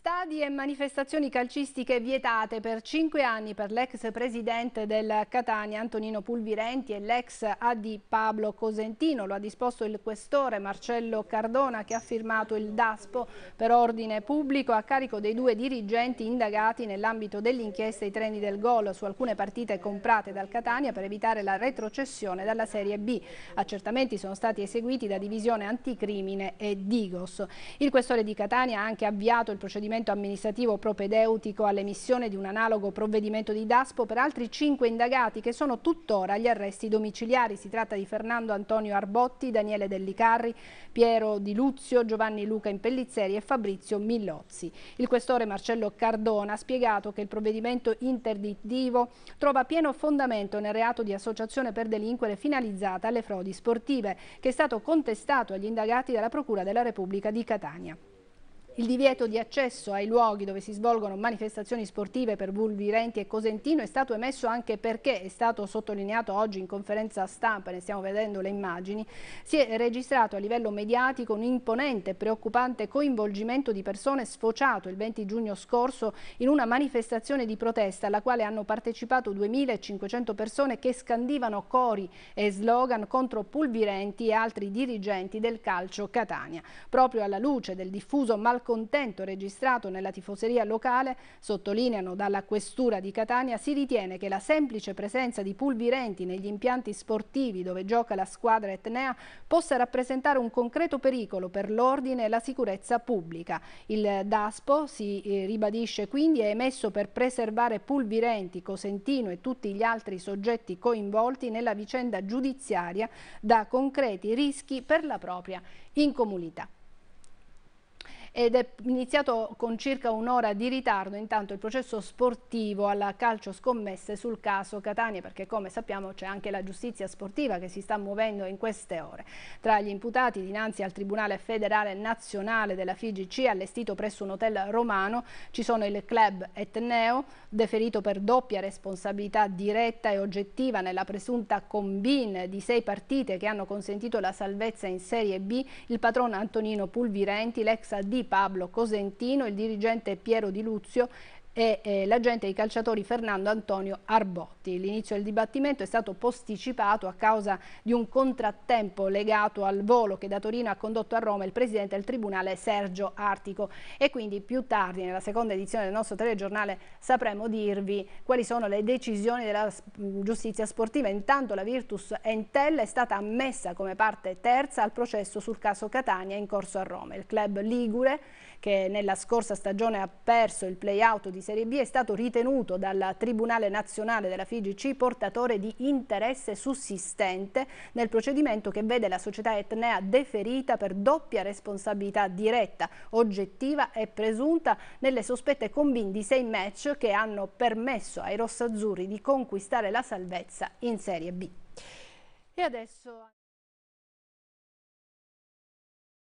Stadi e manifestazioni calcistiche vietate per cinque anni per l'ex presidente del Catania Antonino Pulvirenti e l'ex AD Pablo Cosentino. Lo ha disposto il questore Marcello Cardona che ha firmato il DASPO per ordine pubblico a carico dei due dirigenti indagati nell'ambito dell'inchiesta I treni del gol su alcune partite comprate dal Catania per evitare la retrocessione dalla Serie B. Accertamenti sono stati eseguiti da Divisione Anticrimine e Digos. Il questore di Catania ha anche avviato il procedimento procedimento amministrativo propedeutico all'emissione di un analogo provvedimento di DASPO per altri cinque indagati che sono tuttora agli arresti domiciliari. Si tratta di Fernando Antonio Arbotti, Daniele Dellicarri, Piero Di Luzio, Giovanni Luca Impellizzeri e Fabrizio Millozzi. Il questore Marcello Cardona ha spiegato che il provvedimento interdittivo trova pieno fondamento nel reato di associazione per delinquere finalizzata alle frodi sportive, che è stato contestato agli indagati dalla Procura della Repubblica di Catania il divieto di accesso ai luoghi dove si svolgono manifestazioni sportive per Bulvirenti e Cosentino è stato emesso anche perché, è stato sottolineato oggi in conferenza stampa, ne stiamo vedendo le immagini, si è registrato a livello mediatico un imponente e preoccupante coinvolgimento di persone sfociato il 20 giugno scorso in una manifestazione di protesta alla quale hanno partecipato 2.500 persone che scandivano cori e slogan contro Pulvirenti e altri dirigenti del calcio Catania. Proprio alla luce del diffuso malcontento malcontento registrato nella tifoseria locale, sottolineano dalla questura di Catania, si ritiene che la semplice presenza di pulvirenti negli impianti sportivi dove gioca la squadra etnea possa rappresentare un concreto pericolo per l'ordine e la sicurezza pubblica. Il DASPO, si eh, ribadisce quindi, è emesso per preservare Pulvirenti, Cosentino e tutti gli altri soggetti coinvolti nella vicenda giudiziaria da concreti rischi per la propria incomunità ed è iniziato con circa un'ora di ritardo intanto il processo sportivo alla calcio scommesse sul caso Catania perché come sappiamo c'è anche la giustizia sportiva che si sta muovendo in queste ore. Tra gli imputati dinanzi al Tribunale Federale Nazionale della FIGC allestito presso un hotel romano ci sono il club Etneo deferito per doppia responsabilità diretta e oggettiva nella presunta combine di sei partite che hanno consentito la salvezza in Serie B, il patrono Antonino Pulvirenti, l'ex AD di Pablo Cosentino, il dirigente Piero Di Luzio e eh, l'agente dei calciatori Fernando Antonio Arbotti. L'inizio del dibattimento è stato posticipato a causa di un contrattempo legato al volo che da Torino ha condotto a Roma il presidente del tribunale Sergio Artico e quindi più tardi nella seconda edizione del nostro telegiornale sapremo dirvi quali sono le decisioni della giustizia sportiva. Intanto la Virtus Entella è stata ammessa come parte terza al processo sul caso Catania in corso a Roma. Il club Ligure che nella scorsa stagione ha perso il play-out di Serie B è stato ritenuto dal Tribunale Nazionale della FIGC portatore di interesse sussistente nel procedimento che vede la società Etnea deferita per doppia responsabilità diretta, oggettiva e presunta nelle sospette combin di sei match che hanno permesso ai rossazzurri di conquistare la salvezza in Serie B. E adesso...